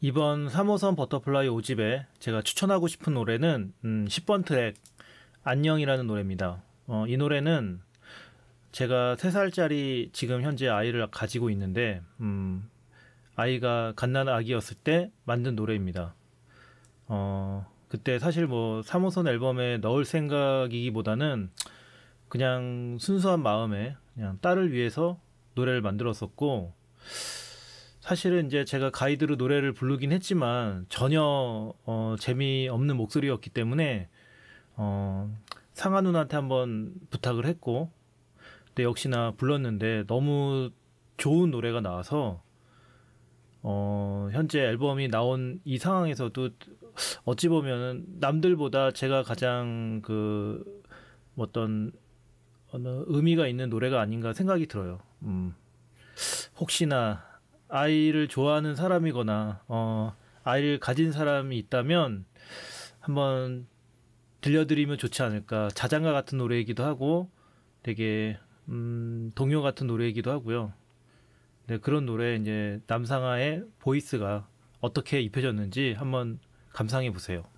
이번 3호선 버터플라이 5집에 제가 추천하고 싶은 노래는 음, 10번 트랙 안녕이라는 노래입니다. 어, 이 노래는 제가 3살짜리 지금 현재 아이를 가지고 있는데 음, 아이가 갓난 아기였을 때 만든 노래입니다. 어, 그때 사실 뭐 3호선 앨범에 넣을 생각이기보다는 그냥 순수한 마음에 그냥 딸을 위해서 노래를 만들었었고 사실은 이제 제가 가이드로 노래를 부르긴 했지만 전혀 어, 재미없는 목소리였기 때문에 어, 상아 누나한테 한번 부탁을 했고 근데 역시나 불렀는데 너무 좋은 노래가 나와서 어, 현재 앨범이 나온 이 상황에서도 어찌 보면 남들보다 제가 가장 그 어떤 어느 의미가 있는 노래가 아닌가 생각이 들어요. 음. 혹시나 아이를 좋아하는 사람이거나 어, 아이를 가진 사람이 있다면 한번 들려드리면 좋지 않을까. 자장가 같은 노래이기도 하고 되게 음, 동요 같은 노래이기도 하고요. 네, 그런 노래 이제 남상아의 보이스가 어떻게 입혀졌는지 한번 감상해 보세요.